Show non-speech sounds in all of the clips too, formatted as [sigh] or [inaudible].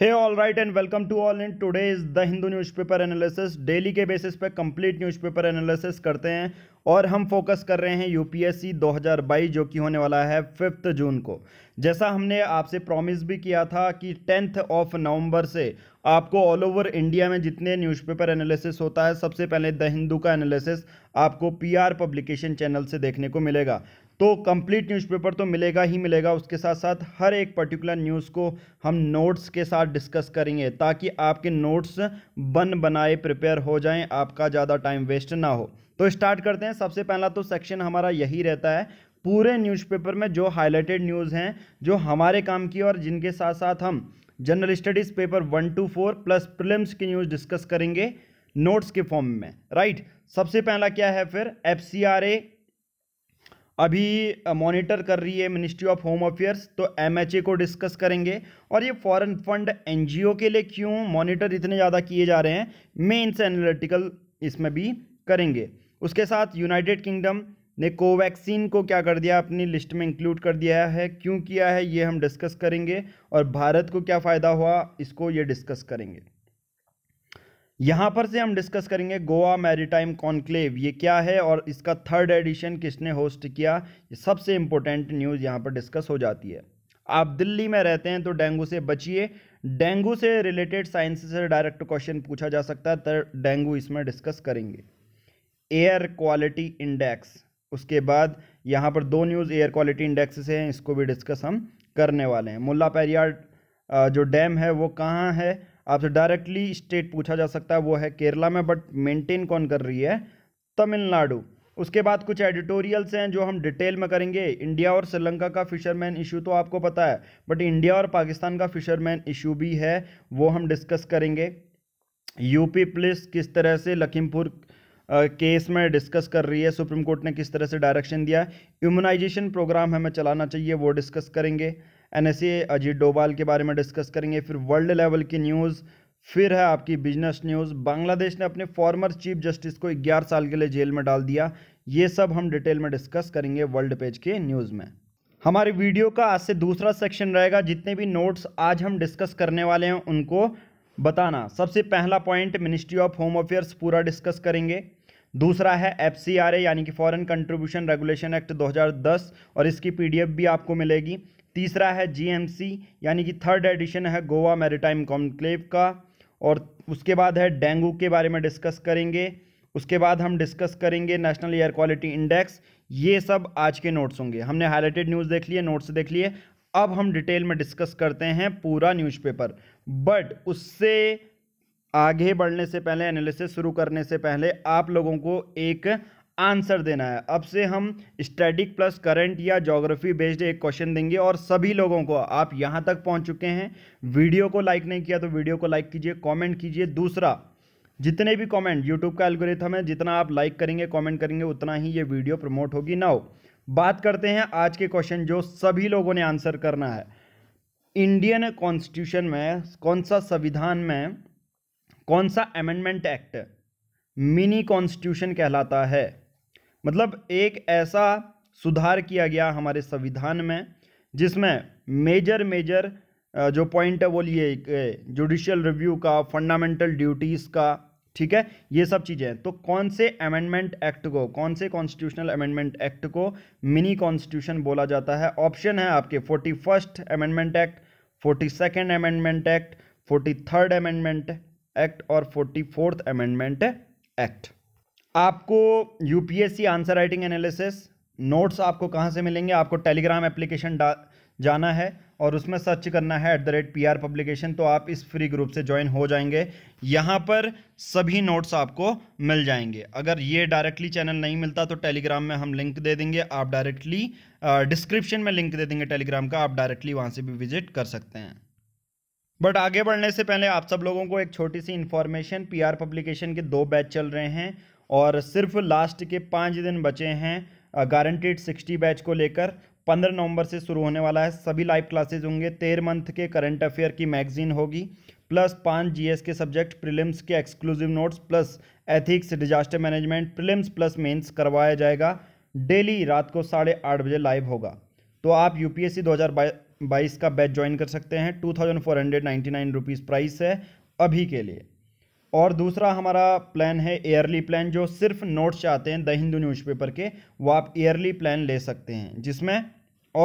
Hey all right and welcome to all in today is the Hindu newspaper analysis daily के basis पे complete newspaper analysis करते हैं और हम फोकस कर रहे हैं यूपीएससी 2022 जो कि होने वाला है फिफ्थ जून को जैसा हमने आपसे प्रॉमिस भी किया था कि टेंथ ऑफ नवंबर से आपको ऑल ओवर इंडिया में जितने न्यूज़पेपर एनालिसिस होता है सबसे पहले द हिंदू का एनालिसिस आपको पीआर पब्लिकेशन चैनल से देखने को मिलेगा तो कंप्लीट न्यूज़पेपर तो मिलेगा ही मिलेगा उसके साथ साथ हर एक पर्टिकुलर न्यूज़ को हम नोट्स के साथ डिस्कस करेंगे ताकि आपके नोट्स बन बनाए प्रिपेयर हो जाएं आपका ज़्यादा टाइम वेस्ट ना हो तो स्टार्ट करते हैं सबसे पहला तो सेक्शन हमारा यही रहता है पूरे न्यूज़पेपर में जो हाईलाइटेड न्यूज़ हैं जो हमारे काम की और जिनके साथ साथ हम general studies paper one two four plus prelims की न्यूज़ डिस्कस करेंगे नोट्स के फॉर्म में राइट सबसे पहला क्या है फिर एफ सी आर ए अभी मॉनिटर कर रही है मिनिस्ट्री ऑफ होम अफेयर्स तो एमएचए को डिस्कस करेंगे और ये फॉरेन फंड एनजीओ के लिए क्यों मॉनिटर इतने ज़्यादा किए जा रहे हैं मेन्स एनालिटिकल इसमें भी करेंगे उसके साथ यूनाइटेड किंगडम ने कोवैक्सीन को क्या कर दिया अपनी लिस्ट में इंक्लूड कर दिया है क्यों किया है ये हम डिस्कस करेंगे और भारत को क्या फ़ायदा हुआ इसको ये डिस्कस करेंगे यहाँ पर से हम डिस्कस करेंगे गोवा मैरीटाइम कॉन्क्लेव ये क्या है और इसका थर्ड एडिशन किसने होस्ट किया ये सबसे इम्पोर्टेंट न्यूज़ यहाँ पर डिस्कस हो जाती है आप दिल्ली में रहते हैं तो डेंगू से बचिए डेंगू से रिलेटेड साइंस से डायरेक्ट क्वेश्चन पूछा जा सकता है तो डेंगू इसमें डिस्कस करेंगे एयर क्वालिटी इंडेक्स उसके बाद यहाँ पर दो न्यूज़ एयर क्वालिटी इंडेक्स से हैं इसको भी डिस्कस हम करने वाले हैं मुला पेरियार जो डैम है वो कहाँ है आपसे डायरेक्टली स्टेट पूछा जा सकता है वो है केरला में बट मेंटेन कौन कर रही है तमिलनाडु उसके बाद कुछ एडिटोरियल्स हैं जो हम डिटेल में करेंगे इंडिया और श्रीलंका का फिशरमैन इशू तो आपको पता है बट इंडिया और पाकिस्तान का फिशरमैन इशू भी है वो हम डिस्कस करेंगे यूपी पुलिस किस तरह से लखीमपुर केस में डिस्कस कर रही है सुप्रीम कोर्ट ने किस तरह से डायरेक्शन दिया इम्यूनाइजेशन प्रोग्राम हमें चलाना चाहिए वो डिस्कस करेंगे एन एस अजीत डोभाल के बारे में डिस्कस करेंगे फिर वर्ल्ड लेवल की न्यूज़ फिर है आपकी बिजनेस न्यूज़ बांग्लादेश ने अपने फॉर्मर चीफ जस्टिस को 11 साल के लिए जेल में डाल दिया ये सब हम डिटेल में डिस्कस करेंगे वर्ल्ड पेज के न्यूज़ में हमारे वीडियो का आज से दूसरा सेक्शन रहेगा जितने भी नोट्स आज हम डिस्कस करने वाले हैं उनको बताना सबसे पहला point ministry of home affairs पूरा डिस्कस करेंगे दूसरा है एफ यानी कि फॉरेन कंट्रीब्यूशन रेगुलेशन एक्ट 2010 और इसकी पीडीएफ भी आपको मिलेगी तीसरा है जीएमसी यानी कि थर्ड एडिशन है गोवा मेरीटाइम कॉन्क्लेव का और उसके बाद है डेंगू के बारे में डिस्कस करेंगे उसके बाद हम डिस्कस करेंगे नेशनल एयर क्वालिटी इंडेक्स ये सब आज के नोट्स होंगे हमने हाईलाइटेड न्यूज़ देख लिए नोट्स देख लिए अब हम डिटेल में डिस्कस करते हैं पूरा न्यूज़पेपर बट उससे आगे बढ़ने से पहले एनालिसिस शुरू करने से पहले आप लोगों को एक आंसर देना है अब से हम स्टैटिक प्लस करंट या जोग्राफी बेस्ड एक क्वेश्चन देंगे और सभी लोगों को आप यहाँ तक पहुँच चुके हैं वीडियो को लाइक नहीं किया तो वीडियो को लाइक कीजिए कमेंट कीजिए दूसरा जितने भी कमेंट यूट्यूब का एल्गोरिथम है जितना आप लाइक करेंगे कमेंट करेंगे उतना ही ये वीडियो प्रमोट होगी नाउ बात करते हैं आज के क्वेश्चन जो सभी लोगों ने आंसर करना है इंडियन कॉन्स्टिट्यूशन में कौन सा संविधान में कौन सा अमेंडमेंट एक्ट मिनी कॉन्स्टिट्यूशन कहलाता है मतलब एक ऐसा सुधार किया गया हमारे संविधान में जिसमें मेजर मेजर जो पॉइंट है वो लिए जुडिशियल रिव्यू का फंडामेंटल ड्यूटीज़ का ठीक है ये सब चीज़ें तो कौन से अमेंडमेंट एक्ट को कौन से कॉन्स्टिट्यूशनल अमेंडमेंट एक्ट को मिनी कॉन्स्टिट्यूशन बोला जाता है ऑप्शन है आपके forty first amendment act forty second amendment act forty third amendment act और फोर्टी फोर्थ अमेंडमेंट एक्ट आपको UPSC answer writing analysis notes आपको कहाँ से मिलेंगे आपको टेलीग्राम एप्लीकेशन जाना है और उसमें सर्च करना है at the rate P R publication तो आप इस फ्री ग्रुप से ज्वाइन हो जाएंगे यहाँ पर सभी नोट्स आपको मिल जाएंगे अगर ये डायरेक्टली चैनल नहीं मिलता तो टेलीग्राम में हम लिंक दे देंगे आप डायरेक्टली डिस्क्रिप्शन में लिंक दे देंगे टेलीग्राम का आप डायरेक्टली वहाँ से भी विजिट कर सकते हैं बट आगे बढ़ने से पहले आप सब लोगों को एक छोटी सी इन्फॉर्मेशन पीआर पब्लिकेशन के दो बैच चल रहे हैं और सिर्फ लास्ट के पाँच दिन बचे हैं गारंटीड सिक्सटी बैच को लेकर पंद्रह नवंबर से शुरू होने वाला है सभी लाइव क्लासेज होंगे तेरह मंथ के करंट अफेयर की मैगजीन होगी प्लस पाँच जीएस के सब्जेक्ट प्रिलिम्स के exclusive notes plus ethics disaster management prelims plus mains करवाया जाएगा डेली रात को साढ़े आठ बजे लाइव होगा तो आप यूपीएससी बाईस का बैच ज्वाइन कर सकते हैं two thousand four hundred ninety nine rupees price है अभी के लिए और दूसरा हमारा प्लान है ईयरली प्लान जो सिर्फ नोट्स चाहते हैं द हिंदू न्यूज़पेपर के वो आप ईयरली प्लान ले सकते हैं जिसमें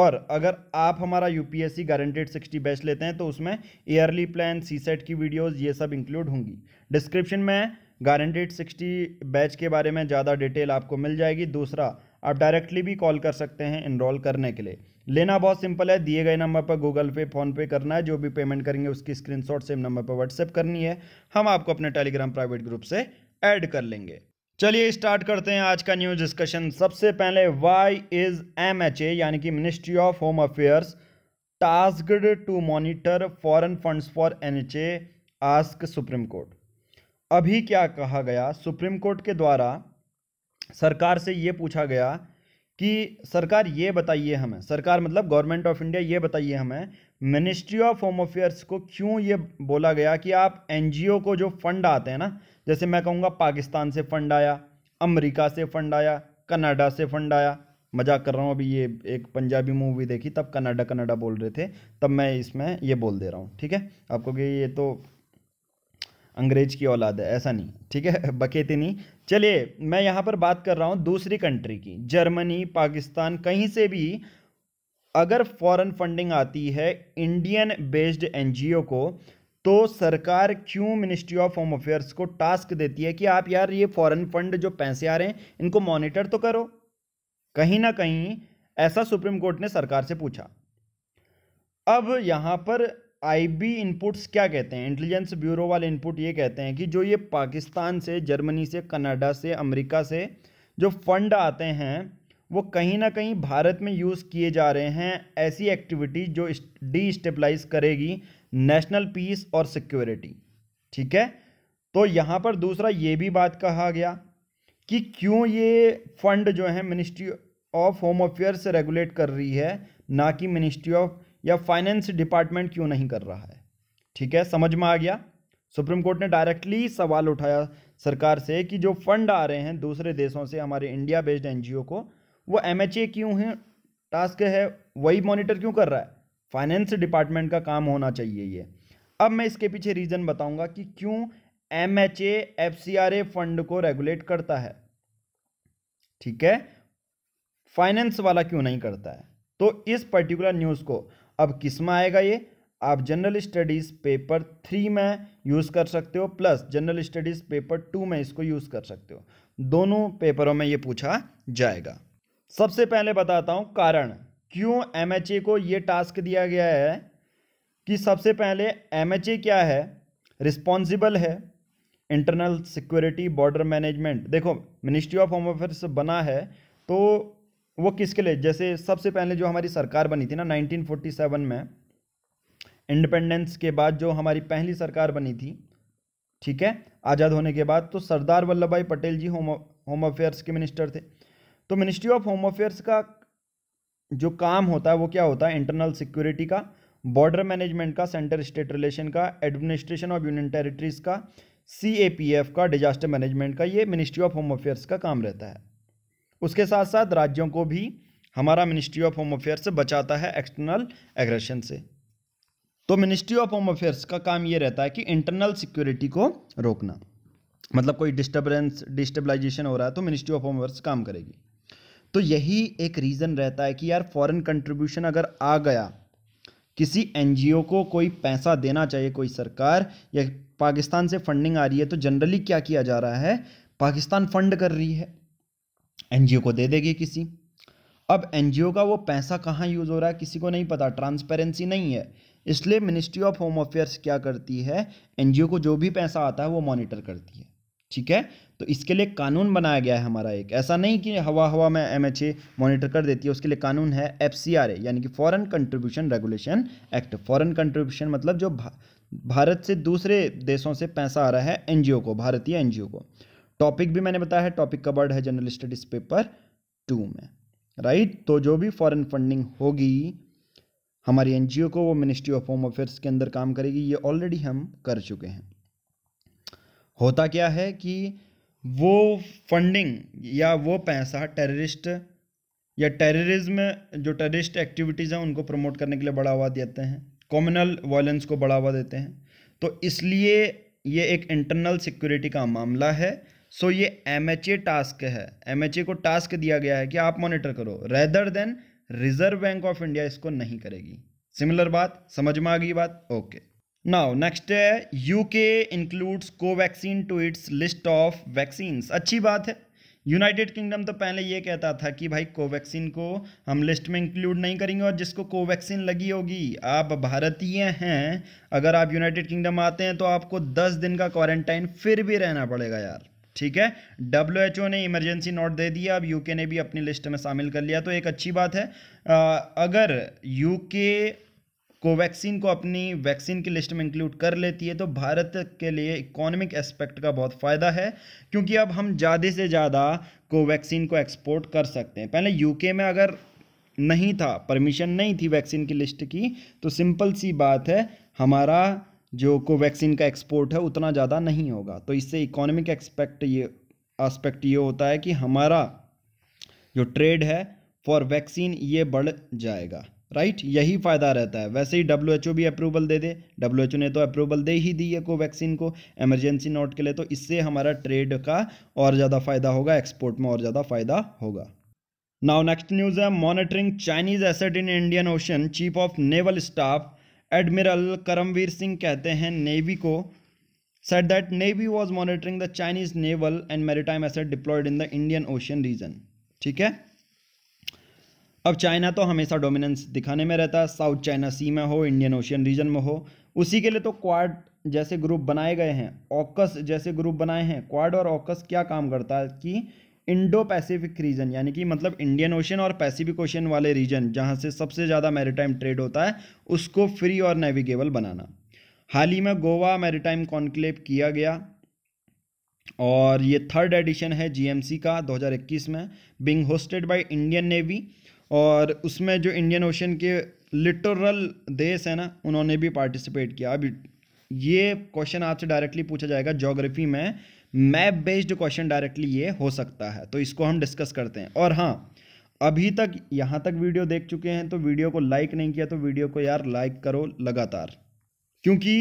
और अगर आप हमारा यूपीएससी गारंटेड सिक्सटी बैच लेते हैं तो उसमें ईयरली प्लान सी सेट की वीडियोज़ ये सब इंक्लूड होंगी डिस्क्रिप्शन में गारंटेड सिक्सटी बैच के बारे में ज़्यादा डिटेल आपको मिल जाएगी दूसरा आप डायरेक्टली भी कॉल कर सकते हैं इनरोल करने के लिए लेना बहुत सिंपल है दिए गए नंबर पर गूगल पे फ़ोनपे करना है जो भी पेमेंट करेंगे उसकी स्क्रीनशॉट सेम नंबर पर व्हाट्सएप करनी है हम आपको अपने टेलीग्राम प्राइवेट ग्रुप से ऐड कर लेंगे चलिए स्टार्ट करते हैं आज का न्यूज डिस्कशन सबसे पहले why is M H A यानी कि ministry of home affairs tasked to monitor foreign fund for N H A ask supreme court अभी क्या कहा गया सुप्रीम कोर्ट के द्वारा सरकार से ये पूछा गया कि सरकार ये बताइए हमें सरकार मतलब गवर्नमेंट ऑफ इंडिया ये बताइए हमें मिनिस्ट्री ऑफ होम अफेयर्स को क्यों ये बोला गया कि आप एनजीओ को जो फंड आते हैं ना जैसे मैं कहूँगा पाकिस्तान से फंड आया अमेरिका से फंड आया कनाडा से फंड आया मजाक कर रहा हूँ अभी ये एक पंजाबी मूवी देखी तब कनाडा कनाडा बोल रहे थे तब मैं इसमें ये बोल दे रहा हूँ ठीक है आपको कि ये तो अंग्रेज की औलाद है ऐसा नहीं ठीक है [laughs] बकेती नहीं चलिए मैं यहाँ पर बात कर रहा हूँ दूसरी कंट्री की जर्मनी पाकिस्तान कहीं से भी अगर फॉरेन फंडिंग आती है इंडियन बेस्ड एनजीओ को तो सरकार क्यों मिनिस्ट्री ऑफ होम अफेयर्स को टास्क देती है कि आप यार ये फॉरेन फंड जो पैसे आ रहे हैं इनको मॉनिटर तो करो कहीं ना कहीं ऐसा सुप्रीम कोर्ट ने सरकार से पूछा अब यहां पर आईबी इनपुट्स क्या कहते हैं इंटेलिजेंस ब्यूरो वाले इनपुट ये कहते हैं कि जो ये पाकिस्तान से जर्मनी से कनाडा से अमेरिका से जो फंड आते हैं वो कहीं ना कहीं भारत में यूज़ किए जा रहे हैं ऐसी एक्टिविटी जो डी स्टेबलाइज करेगी नेशनल पीस और सिक्योरिटी ठीक है तो यहाँ पर दूसरा ये भी बात कहा गया कि क्यों ये फंड जो है मिनिस्ट्री ऑफ होम अफेयर से रेगुलेट कर रही है ना कि मिनिस्ट्री ऑफ या फाइनेंस डिपार्टमेंट क्यों नहीं कर रहा है ठीक है समझ में आ गया सुप्रीम कोर्ट ने डायरेक्टली सवाल उठाया सरकार से कि जो फंड आ रहे हैं दूसरे देशों से हमारे इंडिया बेस्ड एनजीओ को वो एमएचए क्यों है टास्क है वही मॉनिटर क्यों कर रहा है फाइनेंस डिपार्टमेंट का काम होना चाहिए ये अब मैं इसके पीछे रीज़न बताऊंगा कि क्यों एम एच फंड को रेगुलेट करता है ठीक है फाइनेंस वाला क्यों नहीं करता है तो इस पर्टिकुलर न्यूज़ को अब किस में आएगा ये आप जनरल स्टडीज़ पेपर थ्री में यूज़ कर सकते हो plus general studies paper two में इसको यूज़ कर सकते हो दोनों पेपरों में ये पूछा जाएगा सबसे पहले बताता हूँ कारण क्यों एम को ये टास्क दिया गया है कि सबसे पहले एम क्या है रिस्पॉन्सिबल है इंटरनल सिक्योरिटी बॉर्डर मैनेजमेंट देखो मिनिस्ट्री ऑफ होम अफेयर्स बना है तो वो किसके लिए जैसे सबसे पहले जो हमारी सरकार बनी थी ना 1947 में इंडिपेंडेंस के बाद जो हमारी पहली सरकार बनी थी ठीक है आज़ाद होने के बाद तो Sardar Vallabh Bhai Patel ji home home affairs के मिनिस्टर थे तो मिनिस्ट्री ऑफ होम अफेयर्स का जो काम होता है वो क्या होता है इंटरनल सिक्योरिटी का बॉर्डर मैनेजमेंट का सेंटर स्टेट रिलेशन का एडमिनिस्ट्रेशन ऑफ यूनियन टेरिटरीज का सी का डिजास्टर मैनेजमेंट का ये मिनिस्ट्री ऑफ होम अफेयर्स का काम रहता है उसके साथ साथ राज्यों को भी हमारा मिनिस्ट्री ऑफ होम अफेयर्स बचाता है एक्सटर्नल एग्रेशन से तो मिनिस्ट्री ऑफ होम अफेयर्स का काम ये रहता है कि इंटरनल सिक्योरिटी को रोकना मतलब कोई डिस्टर्बेंस डिस्टेबलाइजेशन हो रहा है तो मिनिस्ट्री ऑफ होम अफेयर्स काम करेगी तो यही एक रीज़न रहता है कि यार फॉरेन कंट्रीब्यूशन अगर आ गया किसी एनजीओ को कोई पैसा देना चाहिए कोई सरकार या पाकिस्तान से फंडिंग आ रही है तो जनरली क्या किया जा रहा है पाकिस्तान फंड कर रही है एन को दे देगी किसी अब एन का वो पैसा कहाँ यूज़ हो रहा है किसी को नहीं पता ट्रांसपेरेंसी नहीं है इसलिए मिनिस्ट्री ऑफ होम अफेयर्स क्या करती है एन को जो भी पैसा आता है वो मॉनिटर करती है ठीक है तो इसके लिए कानून बनाया गया है हमारा एक ऐसा नहीं कि हवा हवा में एम एच ए मॉनिटर कर देती है उसके लिए कानून है एफ सी आर ए यानी कि foreign contribution regulation act foreign contribution मतलब जो भारत से दूसरे देशों से पैसा आ रहा है एन को भारतीय एन को टॉपिक भी मैंने बताया है टॉपिक कवर्ड है जनरल स्टडीज पेपर टू में राइट तो जो भी फॉरेन फंडिंग होगी हमारी एनजीओ को वो मिनिस्ट्री ऑफ होम अफेयर्स के अंदर काम करेगी ये ऑलरेडी हम कर चुके हैं होता क्या है कि वो फंडिंग या वो पैसा टेररिस्ट या टेररिज्म जो टेररिस्ट एक्टिविटीज़ हैं उनको प्रमोट करने के लिए बढ़ावा देते हैं कॉमनल वायलेंस को बढ़ावा देते हैं तो इसलिए ये एक इंटरनल सिक्योरिटी का मामला है सो ये एम एच ए टास्क है एम एच ए को टास्क दिया गया है कि आप मॉनिटर करो rather than Reserve Bank of India इसको नहीं करेगी सिमिलर बात समझ में आ गई बात ओके नाउ नेक्स्ट है U K includes Covaxin to its list of vaccine अच्छी बात है यूनाइटेड किंगडम तो पहले ये कहता था कि भाई कोवैक्सीन को हम लिस्ट में इंक्लूड नहीं करेंगे और जिसको कोवैक्सीन लगी होगी आप भारतीय हैं अगर आप यूनाइटेड किंगडम आते हैं तो आपको दस दिन का क्वारंटाइन फिर भी रहना पड़ेगा यार ठीक है डब्ल्यू एच ओ ने इमरजेंसी नोट दे दिया अब यूके ने भी अपनी लिस्ट में शामिल कर लिया तो एक अच्छी बात है आ, अगर यूके कोवैक्सीन को अपनी वैक्सीन की लिस्ट में इंक्लूड कर लेती है तो भारत के लिए इकोनॉमिक एस्पेक्ट का बहुत फ़ायदा है क्योंकि अब हम ज़्यादा से ज़्यादा कोवैक्सीन को एक्सपोर्ट कर सकते हैं पहले यूके में अगर नहीं था परमिशन नहीं थी वैक्सीन की लिस्ट की तो सिंपल सी बात है हमारा जो कोवैक्सीन का एक्सपोर्ट है उतना ज़्यादा नहीं होगा तो इससे इकोनॉमिक एक्सपेक्ट ये आस्पेक्ट ये होता है कि हमारा जो ट्रेड है फॉर वैक्सीन ये बढ़ जाएगा राइट यही फ़ायदा रहता है वैसे ही डब्ल्यू एच ओ भी अप्रूवल दे दे डब्ल्यू एच ओ ने तो अप्रूवल दे ही दी है कोवैक्सीन को एमरजेंसी नोट के लिए तो इससे हमारा ट्रेड का और ज़्यादा फ़ायदा होगा एक्सपोर्ट में और ज़्यादा फ़ायदा होगा नाउ नेक्स्ट न्यूज़ है monitoring Chinese asset in Indian Ocean chief of naval staff admiral Karambir Singh कहते हैं नेवी को said that navy was monitoring the Chinese naval and maritime asset deployed in the Indian ocean region ठीक है अब China तो हमेशा dominance दिखाने में रहता है साउथ चाइना सी में हो इंडियन ओशियन रीजन में हो उसी के लिए तो क्वाड जैसे ग्रुप बनाए गए हैं ऑकस जैसे ग्रुप बनाए हैं क्वाड और ऑकस क्या काम करता है कि इंडो पैसिफिक रीजन यानी कि मतलब इंडियन ओशन और पैसिफिक ओशन वाले रीजन जहाँ से सबसे ज़्यादा मैरीटाइम ट्रेड होता है उसको फ्री और नेविगेबल बनाना हाल ही में गोवा मैरीटाइम कॉन्क्लेव किया गया और ये थर्ड एडिशन है जीएमसी का 2021 में being hosted by Indian Navy और उसमें जो इंडियन ओशन के लिटरल देश है ना उन्होंने भी पार्टिसिपेट किया अभी ये क्वेश्चन आपसे डायरेक्टली पूछा जाएगा जोग्राफी में मैप बेस्ड क्वेश्चन डायरेक्टली ये हो सकता है तो इसको हम डिस्कस करते हैं और हाँ अभी तक यहाँ तक वीडियो देख चुके हैं तो वीडियो को लाइक नहीं किया तो वीडियो को यार लाइक करो लगातार क्योंकि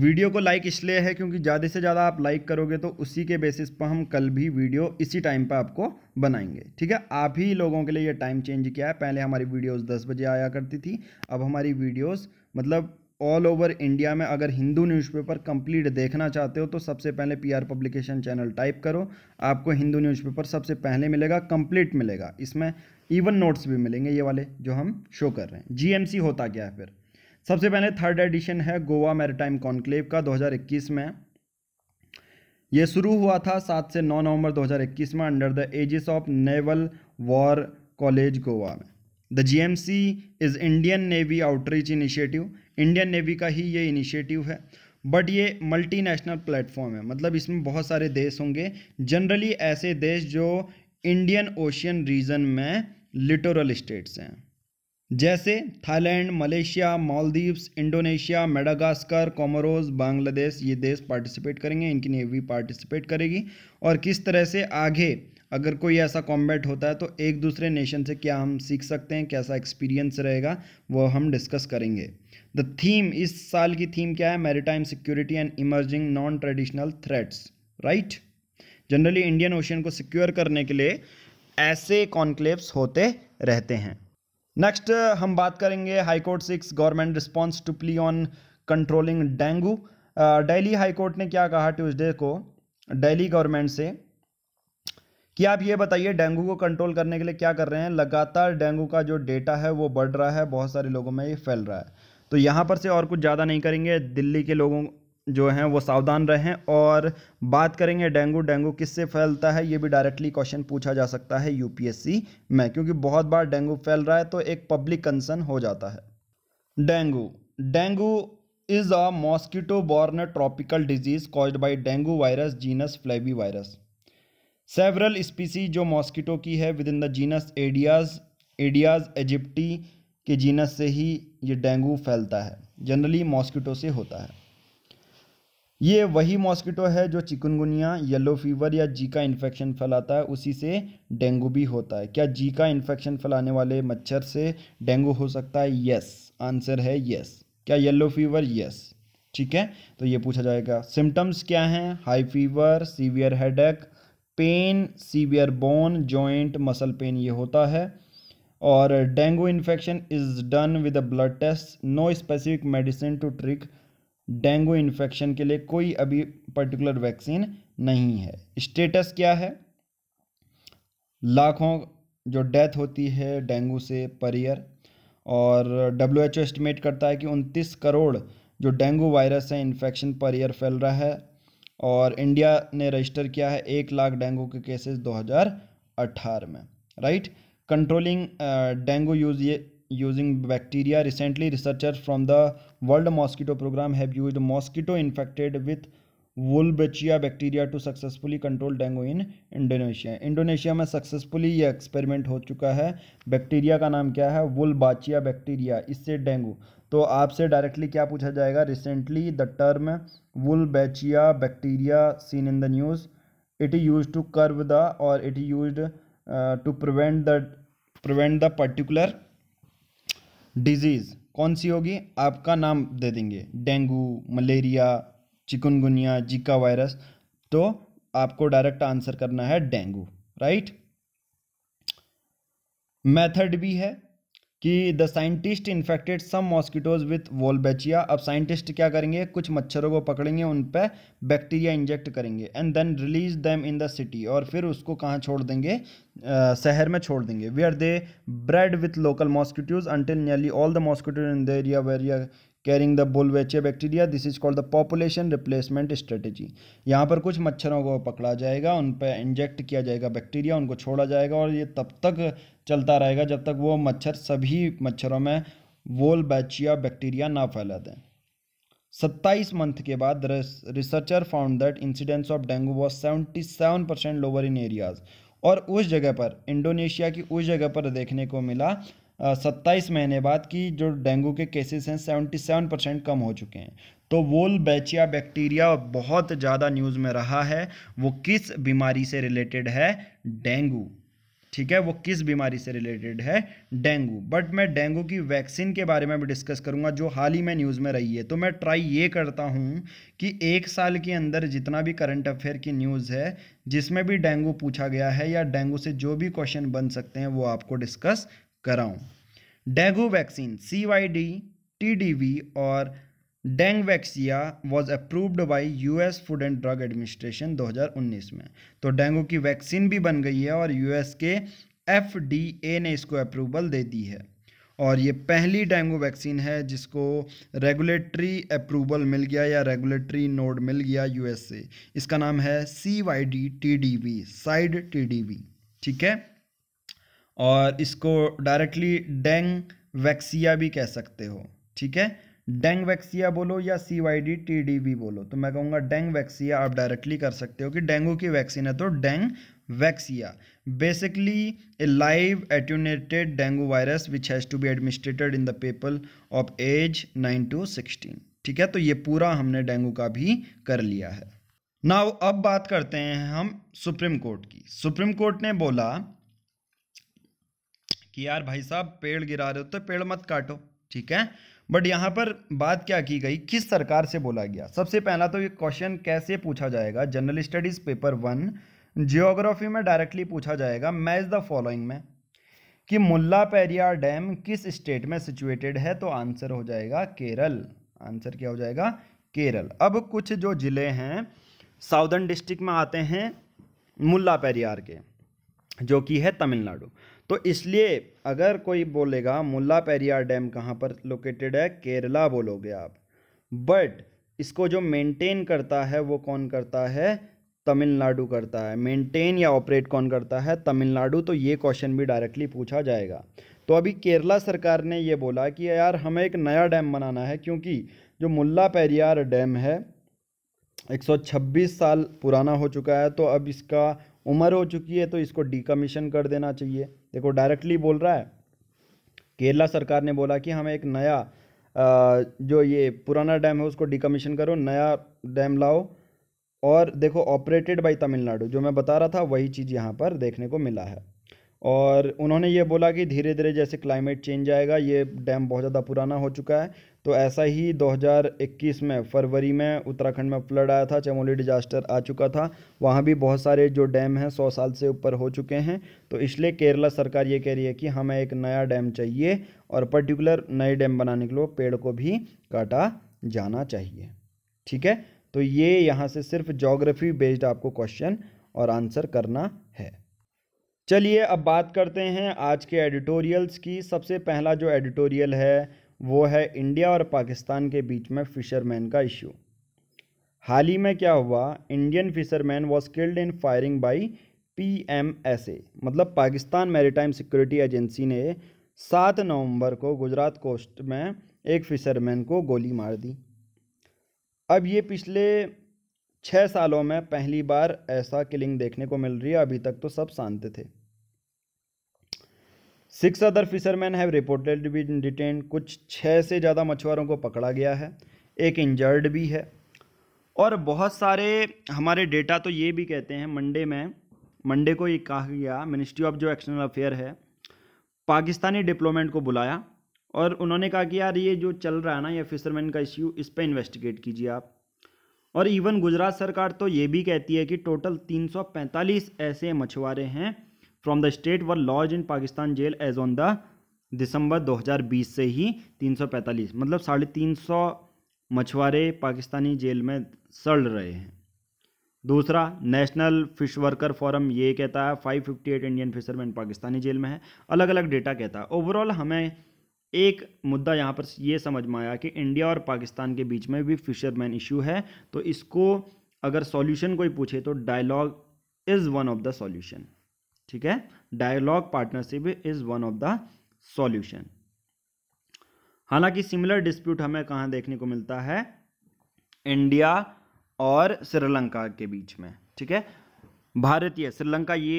वीडियो को लाइक इसलिए है क्योंकि ज़्यादा से ज़्यादा आप लाइक करोगे तो उसी के बेसिस पर हम कल भी वीडियो इसी टाइम पर आपको बनाएंगे ठीक है आप ही लोगों के लिए ये टाइम चेंज किया है पहले हमारी वीडियोस 10 बजे आया करती थी अब हमारी वीडियोस मतलब ऑल ओवर इंडिया में अगर हिंदू न्यूज़पेपर कंप्लीट देखना चाहते हो तो सबसे पहले पीआर पब्लिकेशन चैनल टाइप करो आपको हिंदू न्यूज़पेपर सबसे पहले मिलेगा कंप्लीट मिलेगा इसमें इवन नोट्स भी मिलेंगे ये वाले जो हम शो कर रहे हैं जीएमसी होता क्या है फिर सबसे पहले थर्ड एडिशन है गोवा मेरीटाइम कॉन्क्लेव का दो में ये शुरू हुआ था सात से नौ नवम्बर दो में under the aegis of Naval War College Goa में the GMC is Indian Navy outreach initiative Indian Navy का ही ये इनिशिएटिव है बट ये मल्टीनेशनल प्लेटफॉर्म है मतलब इसमें बहुत सारे देश होंगे जनरली ऐसे देश जो इंडियन ओशियन रीजन में लिटोरल स्टेट्स हैं जैसे Thailand Malaysia Maldives Indonesia Madagascar Comoros Bangladesh ये देश पार्टिसिपेट करेंगे इनकी नेवी पार्टिसिपेट करेगी और किस तरह से आगे अगर कोई ऐसा कॉम्बैट होता है तो एक दूसरे नेशन से क्या हम सीख सकते हैं कैसा एक्सपीरियंस रहेगा वो हम डिस्कस करेंगे द थीम इस साल की थीम क्या है maritime security and emerging non traditional threats right generally Indian Ocean को सिक्योर करने के लिए ऐसे कॉन्क्लेव्स होते रहते हैं नेक्स्ट हम बात करेंगे high court seeks government response to plea on controlling dengue Delhi high court ने क्या कहा ट्यूजडे को डेली गवर्नमेंट से कि आप ये बताइए डेंगू को कंट्रोल करने के लिए क्या कर रहे हैं लगातार डेंगू का जो डेटा है वो बढ़ रहा है बहुत सारे लोगों में ये फैल रहा है तो यहाँ पर से और कुछ ज़्यादा नहीं करेंगे दिल्ली के लोगों जो हैं वो सावधान रहें और बात करेंगे डेंगू डेंगू किससे फैलता है ये भी डायरेक्टली क्वेश्चन पूछा जा सकता है यूपीएससी में क्योंकि बहुत बार डेंगू फैल रहा है तो एक पब्लिक कंसर्न हो जाता है dengue dengue is a mosquito borne tropical disease caused by dengue virus genus flavivirus several species जो मॉस्किटो की है within the genus Aedes Aedes aegypti के जीनस से ही ये डेंगू फैलता है जनरली मॉस्किटो से होता है ये वही मॉस्किटो है जो चिकनगुनिया येलो फीवर या जीका इन्फेक्शन फैलाता है उसी से डेंगू भी होता है क्या जीका इन्फेक्शन फैलाने वाले मच्छर से डेंगू हो सकता है यस आंसर है यस क्या येलो फीवर यस ठीक है तो ये पूछा जाएगा सिम्टम्स क्या हैं high fever severe headache pain severe bone joint muscle pain ये होता है और dengue infection is done with a blood test no specific medicine to treat dengue infection के लिए कोई अभी पर्टिकुलर वैक्सीन नहीं है स्टेटस क्या है लाखों जो डेथ होती है डेंगू से पर ईयर और डब्ल्यू एच ओ एस्टिमेट करता है कि उनतीस करोड़ जो डेंगू वायरस है इन्फेक्शन पर ईयर फैल रहा है और इंडिया ने रजिस्टर किया है एक लाख डेंगू के केसेस 2018 में right controlling uh, dengue use using bacteria recently researcher from the World Mosquito Program have use mosquito infected with Wolbachia bacteria to successfully control dengue in Indonesia Indonesia में successfully ये experiment हो चुका है bacteria का नाम क्या है वुलबाचिया bacteria इससे डेंगू तो आपसे डायरेक्टली क्या पूछा जाएगा recently the term Wolbachia bacteria seen in the news it use to curb the और it use to prevent the prevent the particular disease कौन सी होगी आपका नाम दे देंगे dengue malaria chikungunya Zika virus तो आपको डायरेक्ट आंसर करना है डेंगू राइट मेथड भी है कि the scientist infected some mosquitoes with Wolbachia अब साइंटिस्ट क्या करेंगे कुछ मच्छरों को पकड़ेंगे उन पर बैक्टीरिया इंजेक्ट करेंगे and then release them in the city और फिर उसको कहाँ छोड़ देंगे शहर में छोड़ देंगे we are they bred with local mosquitoes until nearly all the mosquitoes in the area were carrying the बोलवेचिया bacteria this is called the population replacement strategy यहाँ पर कुछ मच्छरों को पकड़ा जाएगा उन पर इंजेक्ट किया जाएगा बैक्टीरिया उनको छोड़ा जाएगा और ये तब तक चलता रहेगा जब तक वो मच्छर सभी मच्छरों में वोल बैचिया बैक्टीरिया ना फैला दें सत्ताईस मंथ के बाद researcher found that incidence of dengue was seventy seven percent lower in areas और उस जगह पर इंडोनेशिया की उस जगह पर देखने को मिला सत्ताईस महीने बाद की जो डेंगू के केसेस हैं सेवेंटी सेवन परसेंट कम हो चुके हैं तो वोल बैचिया बैक्टीरिया बहुत ज़्यादा न्यूज़ में रहा है वो किस बीमारी से रिलेटेड है डेंगू ठीक है वो किस बीमारी से रिलेटेड है डेंगू बट मैं डेंगू की वैक्सीन के बारे में भी डिस्कस करूंगा जो हाल ही में न्यूज़ में रही है तो मैं ट्राई ये करता हूँ कि एक साल के अंदर जितना भी करंट अफेयर की न्यूज़ है जिसमें भी डेंगू पूछा गया है या डेंगू से जो भी क्वेश्चन बन सकते हैं वो आपको डिस्कस कराऊं dengue vaccine C Y D T D V और Dengvaxia was approved by U S Food and Drug Administration 2019 में तो डेंगू की वैक्सीन भी बन गई है और यूएस के एफ डी ए ने इसको अप्रूवल दे दी है और ये पहली डेंगू वैक्सीन है जिसको रेगुलेटरी अप्रूवल मिल गया या रेगुलेटरी नोड मिल गया यूएस से इसका नाम है C Y D T D V side T D V ठीक है और इसको डायरेक्टली डेंग वैक्सिया भी कह सकते हो ठीक है डेंग वैक्सिया बोलो या C Y D T D भी बोलो तो मैं कहूँगा डेंग वैक्सिया आप डायरेक्टली कर सकते हो कि डेंगू की वैक्सीन है तो Dengvaxia basically a live attenuated dengue virus which has to be administrated in the people of age nine to sixteen ठीक है तो ये पूरा हमने डेंगू का भी कर लिया है ना अब बात करते हैं हम सुप्रीम कोर्ट की सुप्रीम कोर्ट ने बोला कि यार भाई साहब पेड़ गिरा रहे हो तो पेड़ मत काटो ठीक है बट यहाँ पर बात क्या की गई किस सरकार से बोला गया सबसे पहला तो ये क्वेश्चन कैसे पूछा जाएगा general studies paper one geography में डायरेक्टली पूछा जाएगा मैच द फॉलोइंग में कि मुल्ला पेरियार डैम किस स्टेट में सिचुएटेड है तो आंसर हो जाएगा केरल आंसर क्या हो जाएगा केरल अब कुछ जो ज़िले हैं साउदर्न डिस्ट्रिक्ट में आते हैं मुल्ला पेरियार के जो कि है तमिलनाडु तो इसलिए अगर कोई बोलेगा मुल्ला पेरियार डैम कहाँ पर लोकेटेड है केरला बोलोगे आप बट इसको जो मेंटेन करता है वो कौन करता है तमिलनाडु करता है मेंटेन या ऑपरेट कौन करता है तमिलनाडु तो ये क्वेश्चन भी डायरेक्टली पूछा जाएगा तो अभी केरला सरकार ने ये बोला कि यार हमें एक नया डैम बनाना है क्योंकि जो मुल्ला पेरियार डैम है 126 साल पुराना हो चुका है तो अब इसका उम्र हो चुकी है तो इसको डीकमीशन कर देना चाहिए देखो डायरेक्टली बोल रहा है केरला सरकार ने बोला कि हमें एक नया जो ये पुराना डैम है उसको डिकमीशन करो नया डैम लाओ और देखो ऑपरेटेड बाई तमिलनाडु जो मैं बता रहा था वही चीज़ यहाँ पर देखने को मिला है और उन्होंने ये बोला कि धीरे धीरे जैसे क्लाइमेट चेंज आएगा ये डैम बहुत ज़्यादा पुराना हो चुका है तो ऐसा ही 2021 में फरवरी में उत्तराखंड में फ्लड आया था चमोली डिजास्टर आ चुका था वहाँ भी बहुत सारे जो डैम हैं सौ साल से ऊपर हो चुके हैं तो इसलिए केरला सरकार ये कह रही है कि हमें एक नया डैम चाहिए और पर्टिकुलर नए डैम बनाने के लिए पेड़ को भी काटा जाना चाहिए ठीक है तो ये यहाँ से सिर्फ जोग्राफी बेस्ड आपको क्वेश्चन और आंसर करना है चलिए अब बात करते हैं आज के एडिटोरियल्स की सबसे पहला जो एडिटोरियल है वो है इंडिया और पाकिस्तान के बीच में फ़िशरमैन का इशू हाल ही में क्या हुआ Indian fisherman was killed in firing by P M S A मतलब पाकिस्तान टाइम सिक्योरिटी एजेंसी ने सात नवंबर को गुजरात कोस्ट में एक फिशरमैन को गोली मार दी अब ये पिछले छः सालों में पहली बार ऐसा किलिंग देखने को मिल रही है अभी तक तो सब शांत थे six other fisherman have reported be detain कुछ छः से ज़्यादा मछुआरों को पकड़ा गया है एक इंजर्ड भी है और बहुत सारे हमारे डेटा तो ये भी कहते हैं मंडे में मंडे को ये कहा गया मिनिस्ट्री ऑफ जो एक्सटर्नल अफेयर है पाकिस्तानी डिप्लोमेंट को बुलाया और उन्होंने कहा कि यार ये जो चल रहा है ना ये फिशरमैन का इश्यू इस पर इन्वेस्टिगेट कीजिए आप और इवन गुजरात सरकार तो ये भी कहती है कि टोटल तीन ऐसे मछुआरे हैं from the state were lodged in Pakistan jail as on the December 2020 से ही 345 मतलब साढ़े तीन सौ मछुआरे पाकिस्तानी जेल में सड़ रहे हैं दूसरा नेशनल फिश वर्कर फोरम ये कहता है 558 इंडियन फिशरमैन पाकिस्तानी जेल में है अलग अलग डेटा कहता है ओवरऑल हमें एक मुद्दा यहाँ पर ये समझ में आया कि इंडिया और पाकिस्तान के बीच में भी फिशरमैन इशू है तो इसको अगर सॉल्यूशन कोई पूछे तो dialogue is one of the solution ठीक है dialogue partnership is one of the solution हालांकि सिमिलर डिस्प्यूट हमें कहां देखने को मिलता है इंडिया और श्रीलंका के बीच में ठीक है भारतीय श्रीलंका ये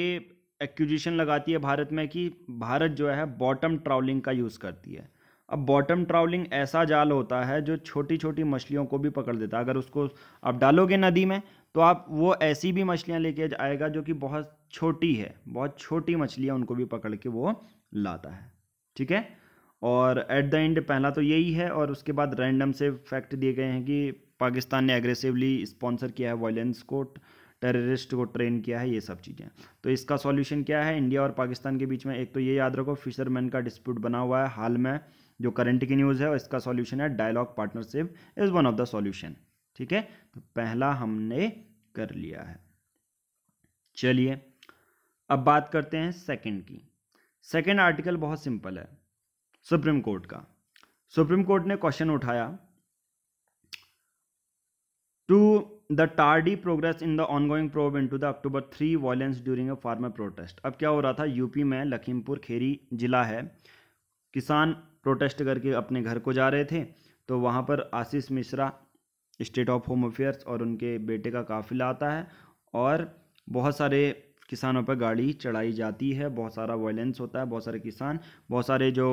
एक्यूजिशन लगाती है भारत में कि भारत जो है बॉटम ट्रॉलिंग का यूज़ करती है अब बॉटम ट्रावलिंग ऐसा जाल होता है जो छोटी छोटी मछलियों को भी पकड़ देता है अगर उसको आप डालोगे नदी में तो आप वो ऐसी भी मछलियाँ लेके आएगा जो कि बहुत छोटी है बहुत छोटी मछलियाँ उनको भी पकड़ के वो लाता है ठीक है और एट द एंड पहला तो यही है और उसके बाद रैंडम से फैक्ट दिए गए हैं कि पाकिस्तान ने एग्रेसिवली स्पॉन्सर किया है वायलेंस को टेररिस्ट को ट्रेन किया है ये सब चीज़ें तो इसका सॉल्यूशन क्या है इंडिया और पाकिस्तान के बीच में एक तो ये याद रखो फिशरमैन का डिस्प्यूट बना हुआ है हाल में जो करंट की न्यूज़ है और इसका सॉल्यूशन है dialogue partnership is one of the solution ठीक है तो पहला हमने कर लिया है चलिए अब बात करते हैं सेकंड की सेकंड आर्टिकल बहुत सिंपल है सुप्रीम कोर्ट का सुप्रीम कोर्ट ने क्वेश्चन उठाया to the tardy progress in the ongoing probe into the October three violence during a farmer protest अब क्या हो रहा था यूपी में लखीमपुर खेरी जिला है किसान प्रोटेस्ट करके अपने घर को जा रहे थे तो वहाँ पर Ashish Mishra state of home affairs और उनके बेटे का काफिला आता है और बहुत सारे किसानों पर गाड़ी चढ़ाई जाती है बहुत सारा वायलेंस होता है बहुत सारे किसान बहुत सारे जो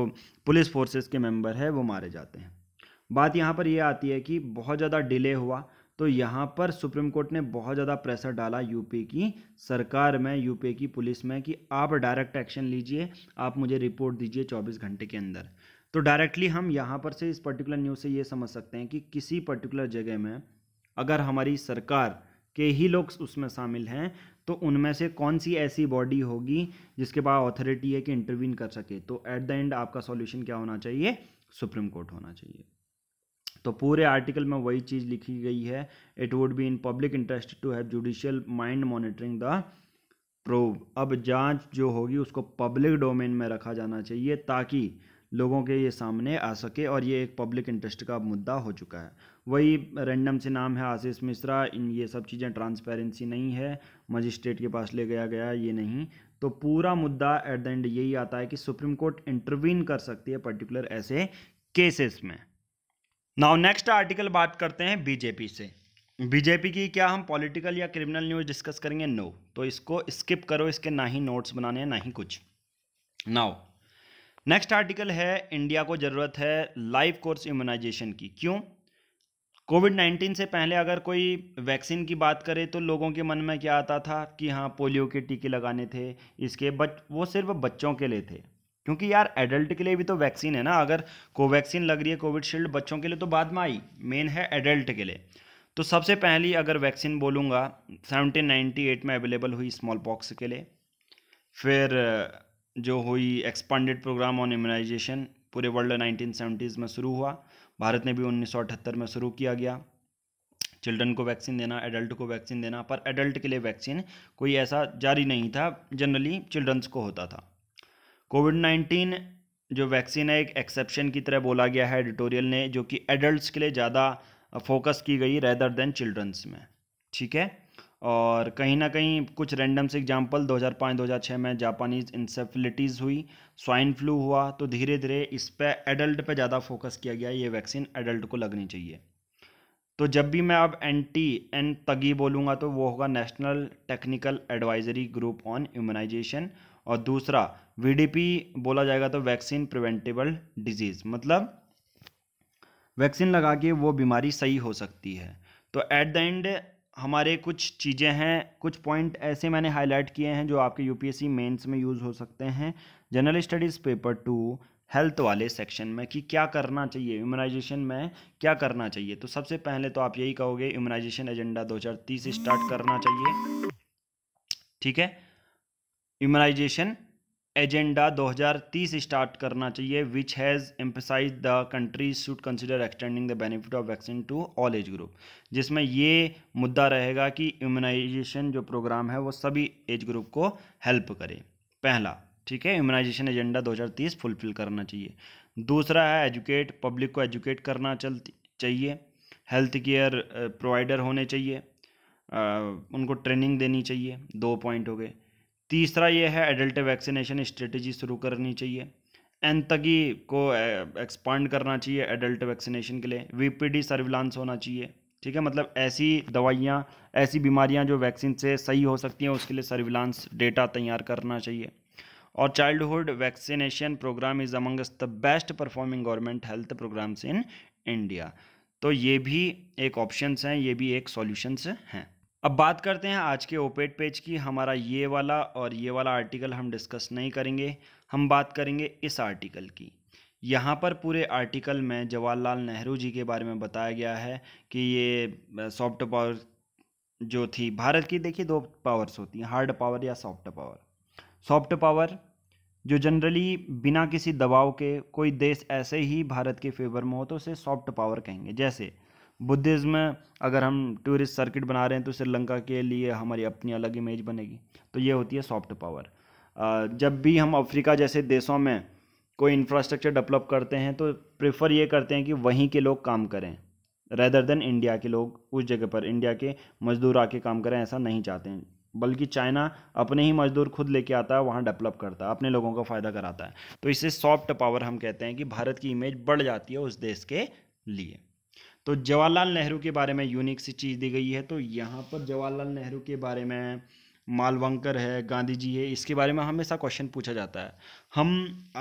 पुलिस फोर्सेस के मेंबर है वो मारे जाते हैं बात यहाँ पर यह आती है कि बहुत ज़्यादा डिले हुआ तो यहाँ पर सुप्रीम कोर्ट ने बहुत ज़्यादा प्रेशर डाला यूपी की सरकार में यूपी की पुलिस में कि आप डायरेक्ट एक्शन लीजिए आप मुझे रिपोर्ट दीजिए 24 घंटे के अंदर तो डायरेक्टली हम यहाँ पर से इस पर्टिकुलर न्यूज़ से ये समझ सकते हैं कि किसी पर्टिकुलर जगह में अगर हमारी सरकार के ही लोग उसमें शामिल हैं तो उनमें से कौन सी ऐसी बॉडी होगी जिसके पास अथॉरिटी है कि इंटरवीन कर सके तो एट द एंड आपका सॉल्यूशन क्या होना चाहिए सुप्रीम कोर्ट होना चाहिए तो पूरे आर्टिकल में वही चीज़ लिखी गई है it would be in public interest to have judicial mind monitoring the probe अब जांच जो होगी उसको पब्लिक डोमेन में रखा जाना चाहिए ताकि लोगों के ये सामने आ सके और ये एक पब्लिक इंटरेस्ट का मुद्दा हो चुका है वही रैंडम से नाम है आशीष मिश्रा इन ये सब चीज़ें ट्रांसपेरेंसी नहीं है मजिस्ट्रेट के पास ले गया गया ये नहीं तो पूरा मुद्दा एट द एंड यही आता है कि सुप्रीम कोर्ट इंटरवीन कर सकती है पर्टिकुलर ऐसे केसेस में नाउ नेक्स्ट आर्टिकल बात करते हैं बीजेपी से बीजेपी की क्या हम पॉलिटिकल या क्रिमिनल न्यूज़ डिस्कस करेंगे नो no. तो इसको स्किप करो इसके ना ही नोट्स बनाने हैं ना ही कुछ नाउ नेक्स्ट आर्टिकल है इंडिया को ज़रूरत है लाइव कोर्स इम्यूनाइजेशन की क्यों कोविड नाइन्टीन से पहले अगर कोई वैक्सीन की बात करें तो लोगों के मन में क्या आता था कि हाँ पोलियो के टीके लगाने थे इसके बच वो सिर्फ बच्चों के लिए थे क्योंकि यार एडल्ट के लिए भी तो वैक्सीन है ना अगर कोवैक्सीन लग रही है कोविडशील्ड बच्चों के लिए तो बाद में आई मेन है एडल्ट के लिए तो सबसे पहली अगर वैक्सीन बोलूँगा सेवनटीन नाइन्टी एट में अवेलेबल हुई स्मॉल पॉक्स के लिए फिर जो हुई एक्सपांडेड प्रोग्राम ऑन इम्यूनाइजेशन पूरे वर्ल्ड सेवेंटीज़ में शुरू हुआ भारत में भी उन्नीस में शुरू किया गया चिल्ड्रन को वैक्सीन देना एडल्ट को वैक्सीन देना पर एडल्ट के लिए वैक्सीन कोई ऐसा जारी नहीं था जनरली चिल्ड्रंस को होता था कोविड नाइन्टीन जो वैक्सीन है एक एक्सेप्शन की तरह बोला गया है एडिटोरियल ने जो कि एडल्ट्स के लिए ज़्यादा फोकस की गई रेदर देन चिल्ड्रंस में ठीक है और कहीं ना कहीं कुछ रैंडम से एग्जाम्पल 2005-2006 में जापानीज इंसेफिलिटीज़ हुई स्वाइन फ्लू हुआ तो धीरे धीरे इस पर एडल्ट पे ज़्यादा फोकस किया गया ये वैक्सीन एडल्ट को लगनी चाहिए तो जब भी मैं अब एन टी एन तगी बोलूँगा तो वो होगा national technical advisory group on immunisation और दूसरा वी बोला जाएगा तो वैक्सीन प्रिवेंटेबल डिजीज़ मतलब वैक्सीन लगा के वो बीमारी सही हो सकती है तो एट द एंड हमारे कुछ चीज़ें हैं कुछ पॉइंट ऐसे मैंने हाईलाइट किए हैं जो आपके यूपीएससी मेंस में यूज़ हो सकते हैं general studies paper two health वाले सेक्शन में कि क्या करना चाहिए इम्यूनाइजेशन में क्या करना चाहिए तो सबसे पहले तो आप यही कहोगे इम्यूनाइजेशन एजेंडा 2030 स्टार्ट करना चाहिए ठीक है इम्यूनाइजेशन एजेंडा 2030 स्टार्ट करना चाहिए which has emphasise the countries should consider extending the benefit of vaccine to all age group जिसमें ये मुद्दा रहेगा कि इम्यूनाइजेशन जो प्रोग्राम है वो सभी एज ग्रुप को हेल्प करे पहला ठीक है इम्यूनाइजेशन एजेंडा 2030 फुलफिल करना चाहिए दूसरा है एजुकेट पब्लिक को एजुकेट करना चलती चाहिए हेल्थ केयर प्रोवाइडर होने चाहिए आ, uh, उनको ट्रेनिंग देनी चाहिए दो पॉइंट हो गए तीसरा ये है एडल्ट वैक्सीनेशन स्ट्रेटजी शुरू करनी चाहिए एनतगी को एक्सपांड करना चाहिए एडल्ट वैक्सीनेशन के लिए वीपीडी सर्विलांस होना चाहिए ठीक है मतलब ऐसी दवाइयाँ ऐसी बीमारियाँ जो वैक्सीन से सही हो सकती हैं उसके लिए सर्विलांस डेटा तैयार करना चाहिए और childhood vaccination programme is amongst the best performing government health programmes in India तो ये भी एक ऑप्शंस हैं ये भी एक सॉल्यूशंस हैं अब बात करते हैं आज के ओपेट पेज की हमारा ये वाला और ये वाला आर्टिकल हम डिस्कस नहीं करेंगे हम बात करेंगे इस आर्टिकल की यहाँ पर पूरे आर्टिकल में जवाहरलाल नेहरू जी के बारे में बताया गया है कि ये सॉफ्ट पावर जो थी भारत की देखिए दो पावर्स होती हैं हार्ड पावर या सॉफ्ट पावर सॉफ्ट पावर जो जनरली बिना किसी दबाव के कोई देश ऐसे ही भारत के फेवर में हो तो उसे सॉफ्ट पावर कहेंगे जैसे बुद्धिज़्म अगर हम टूरिस्ट सर्किट बना रहे हैं तो श्रीलंका के लिए हमारी अपनी अलग इमेज बनेगी तो ये होती है सॉफ्ट पावर जब भी हम अफ्रीका जैसे देशों में कोई इंफ्रास्ट्रक्चर डेवलप करते हैं तो प्रेफर ये करते हैं कि वहीं के लोग काम करें रेदर देन इंडिया के लोग उस जगह पर इंडिया के मज़दूर आके काम करें ऐसा नहीं चाहते हैं बल्कि चाइना अपने ही मज़दूर खुद लेके आता है वहाँ डेवलप करता है अपने लोगों का फ़ायदा कराता है तो इसे सॉफ्ट पावर हम कहते हैं कि भारत की इमेज बढ़ जाती है उस देश के लिए तो जवाहरलाल नेहरू के बारे में यूनिक सी चीज़ दी गई है तो यहाँ पर जवाहरलाल नेहरू के बारे में मालवंकर है गांधी जी है इसके बारे में हमेशा क्वेश्चन पूछा जाता है हम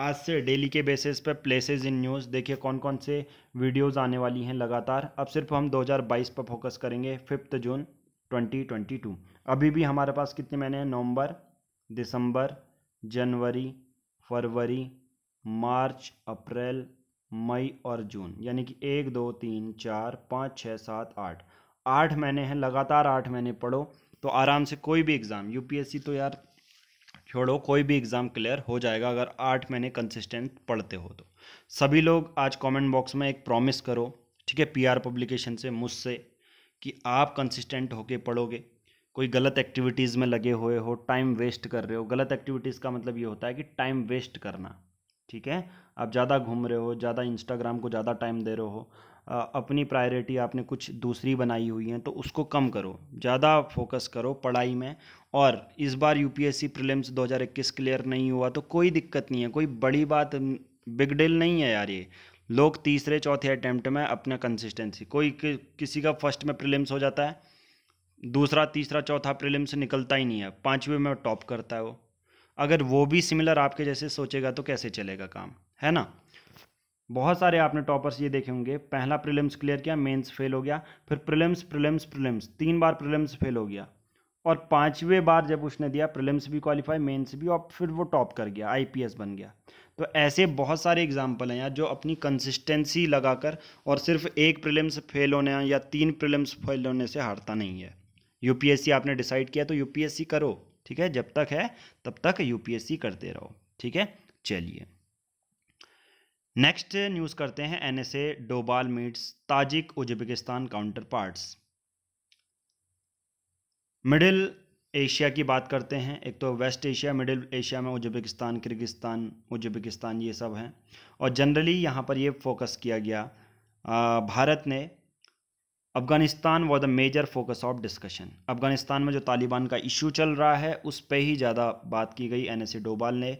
आज से डेली के बेसिस पर प्लेसेस इन न्यूज़ देखिए कौन कौन से वीडियोस आने वाली हैं लगातार अब सिर्फ हम 2022 पर फोकस करेंगे फिफ्थ जून 2022 अभी भी हमारे पास कितने महीने हैं नवंबर दिसंबर जनवरी फरवरी मार्च अप्रैल मई और जून यानी कि एक दो तीन चार पाँच छः सात आठ आठ महीने हैं लगातार आठ महीने पढ़ो तो आराम से कोई भी एग्ज़ाम यूपीएससी तो यार छोड़ो कोई भी एग्ज़ाम क्लियर हो जाएगा अगर आठ महीने कंसिस्टेंट पढ़ते हो तो सभी लोग आज कमेंट बॉक्स में एक प्रॉमिस करो ठीक है पीआर पब्लिकेशन से मुझसे कि आप कंसिस्टेंट होके पढ़ोगे कोई गलत एक्टिविटीज़ में लगे हुए हो टाइम वेस्ट कर रहे हो गलत एक्टिविटीज़ का मतलब ये होता है कि टाइम वेस्ट करना ठीक है आप ज़्यादा घूम रहे हो ज़्यादा इंस्टाग्राम को ज़्यादा टाइम दे रहे हो अपनी प्रायोरिटी आपने कुछ दूसरी बनाई हुई है तो उसको कम करो ज़्यादा फोकस करो पढ़ाई में और इस बार यूपीएससी प्रीलिम्स 2021 क्लियर नहीं हुआ तो कोई दिक्कत नहीं है कोई बड़ी बात बिग डील नहीं है यार ये लोग तीसरे चौथे अटैम्प्ट में अपना कंसिस्टेंसी कोई कि, किसी का फर्स्ट में प्रिलिम्स हो जाता है दूसरा तीसरा चौथा प्रिलिम्स निकलता ही नहीं है पाँचवें में टॉप करता है वो अगर वो भी सिमिलर आपके जैसे सोचेगा तो कैसे चलेगा काम है ना बहुत सारे आपने टॉपर्स ये देखे होंगे पहला प्रिलिम्स क्लियर किया मेंस फेल हो गया फिर प्रिलिम्स प्रिलिम्स प्रिलिम्स तीन बार प्रिलिम्स फेल हो गया और पांचवे बार जब उसने दिया प्रिलिम्स भी क्वालिफाई मेंस भी और फिर वो टॉप कर गया आईपीएस बन गया तो ऐसे बहुत सारे एग्जाम्पल हैं यार जो अपनी कंसिस्टेंसी लगाकर और सिर्फ एक प्रिलिम्स फेल होने या तीन प्रिलिम्स फेल होने से हारता नहीं है यूपीएससी आपने डिसाइड किया तो यूपीएससी करो ठीक है जब तक है तब तक यूपीएससी करते रहो ठीक है चलिए नेक्स्ट न्यूज़ करते हैं NSA Doval meets Tajik Uzbekistan counterparts Middle Asia की बात करते हैं एक तो वेस्ट एशिया मिडिल एशिया में उज्बेकिस्तान किर्गिस्तान उज्बेकिस्तान ये सब हैं और जनरली यहाँ पर ये फोकस किया गया भारत ने Afghanistan was the major focus of discussion Afghanistan में जो तालिबान का इशू चल रहा है उस पर ही ज़्यादा बात की गई एन डोबाल ने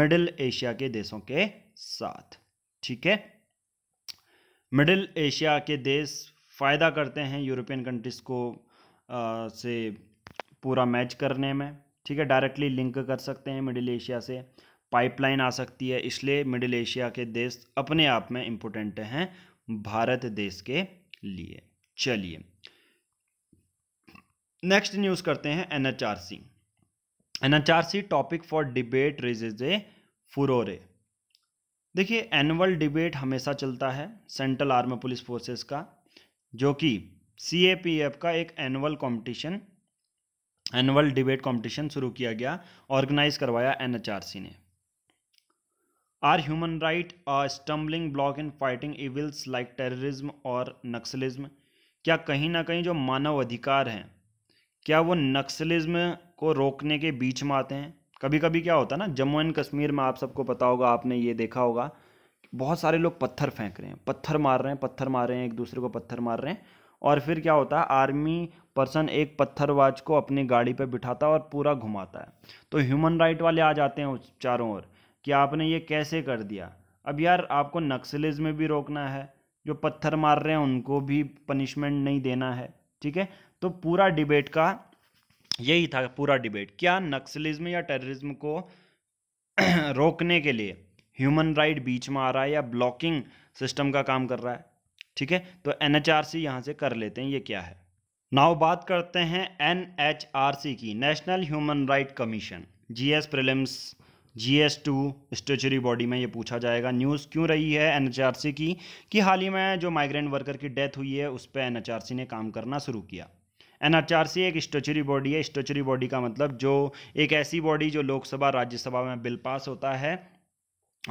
मिडिल एशिया के देशों के साथ ठीक है मिडिल एशिया के देश फ़ायदा करते हैं यूरोपियन कंट्रीज़ को आ, से पूरा मैच करने में ठीक है डायरेक्टली लिंक कर सकते हैं मिडिल एशिया से पाइपलाइन आ सकती है इसलिए मिडिल एशिया के देश अपने आप में इम्पोर्टेंट हैं भारत देश के लिए चलिए नेक्स्ट न्यूज़ करते हैं NHRC NHRC topic for debate is a furore देखिए एनुअल डिबेट हमेशा चलता है सेंट्रल आर्मी पुलिस फोर्सेस का जो कि सी का एक annual competition annual debate competition शुरू किया गया ऑर्गेनाइज करवाया एनएचआरसी ने are human right a stumbling block in fighting evils like terrorism और नक्सलिज्म क्या कहीं ना कहीं जो मानव अधिकार हैं क्या वो नक्सलिज्म को रोकने के बीच में आते हैं कभी कभी क्या होता है ना जम्मू एंड कश्मीर में आप सबको पता होगा आपने ये देखा होगा बहुत सारे लोग पत्थर फेंक रहे हैं पत्थर मार रहे हैं पत्थर मार रहे हैं एक दूसरे को पत्थर मार रहे हैं और फिर क्या होता है आर्मी पर्सन एक पत्थरबाज को अपनी गाड़ी पर बिठाता है और पूरा घुमाता है तो ह्यूमन राइट वाले आ जाते हैं उस चारों ओर कि आपने ये कैसे कर दिया अब यार आपको नक्सलिज्म भी रोकना है जो पत्थर मार रहे हैं उनको भी पनिशमेंट नहीं देना है ठीक है तो पूरा डिबेट का यही था पूरा डिबेट क्या नक्सलिज्म या टेररिज्म को [clears throat] रोकने के लिए ह्यूमन राइट बीच में आ रहा है या ब्लॉकिंग सिस्टम का काम कर रहा है ठीक है तो एन एच आर सी यहाँ से कर लेते हैं ये क्या है नाव बात करते हैं एन एच आर सी की national human right commission G S prelims G S two statutory body में ये पूछा जाएगा न्यूज़ क्यों रही है एन की कि हाल ही में जो माइग्रेंट वर्कर की डेथ हुई है उस पर एन ने काम करना शुरू किया एन एक स्टेचरी बॉडी है स्टेचुरी बॉडी का मतलब जो एक ऐसी बॉडी जो लोकसभा राज्यसभा में बिल पास होता है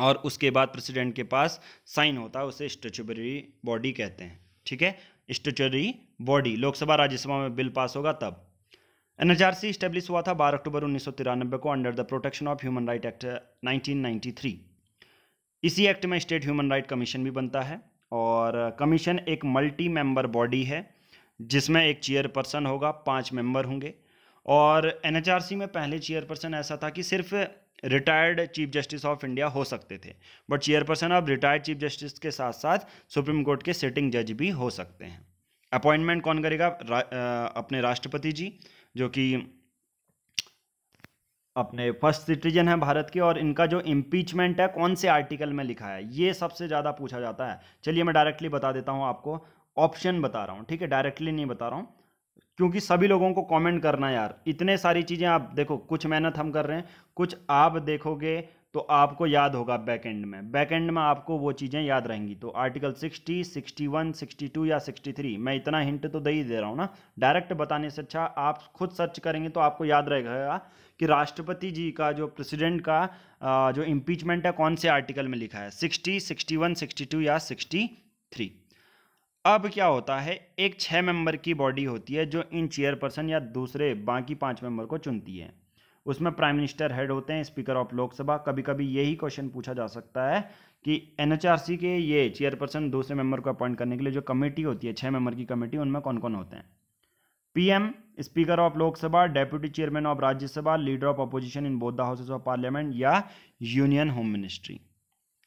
और उसके बाद प्रेसिडेंट के पास साइन होता है उसे स्टेचरी बॉडी कहते हैं ठीक है स्टेचरी बॉडी लोकसभा राज्यसभा में बिल पास होगा तब एनएचआरसी स्टेब्लिश हुआ था 12 अक्टूबर उन्नीस को under the protection of human right act 1993 इसी एक्ट में स्टेट ह्यूमन राइट कमीशन भी बनता है और कमीशन एक मल्टी मेंबर बॉडी है जिसमें एक चेयर पर्सन होगा पांच मेंबर होंगे और एनएचआरसी में पहले चेयर पर्सन ऐसा था कि सिर्फ retired chief justice of India हो सकते थे बट चेयर पर्सन अब रिटायर्ड चीफ जस्टिस के साथ साथ सुप्रीम कोर्ट के सिटिंग जज भी हो सकते हैं अपॉइंटमेंट कौन करेगा रा, आ, अपने राष्ट्रपति जी जो कि अपने फर्स्ट सिटीजन है भारत के और इनका जो इम्पीचमेंट है कौन से आर्टिकल में लिखा है ये सबसे ज़्यादा पूछा जाता है चलिए मैं डायरेक्टली बता देता हूँ आपको ऑप्शन बता रहा हूँ ठीक है डायरेक्टली नहीं बता रहा हूँ क्योंकि सभी लोगों को कमेंट करना यार इतने सारी चीज़ें आप देखो कुछ मेहनत हम कर रहे हैं कुछ आप देखोगे तो आपको याद होगा बैक एंड में बैक एंड में आपको वो चीज़ें याद रहेंगी तो आर्टिकल 60, 61, 62 या 63 मैं इतना हिंट तो दे ही दे रहा हूँ ना डायरेक्ट बताने से अच्छा आप खुद सर्च करेंगे तो आपको याद रहेगा कि राष्ट्रपति जी का जो प्रेसिडेंट का जो इम्पीचमेंट है कौन से आर्टिकल में लिखा है sixty sixty one sixty two या सिक्सटी थ्री अब क्या होता है एक छः मेंबर की बॉडी होती है जो इन चेयरपर्सन या दूसरे बाकी पांच मेंबर को चुनती है उसमें प्राइम मिनिस्टर हेड होते हैं स्पीकर ऑफ लोकसभा कभी कभी यही क्वेश्चन पूछा जा सकता है कि एनएचआरसी के ये चेयरपर्सन दूसरे मेंबर को अपॉइंट करने के लिए जो कमेटी होती है छः मेंबर की कमेटी उनमें कौन कौन होते हैं PM speaker of Lok Sabha deputy chairman of Rajya Sabha leader of opposition in both the houses of parliament या यूनियन होम मिनिस्ट्री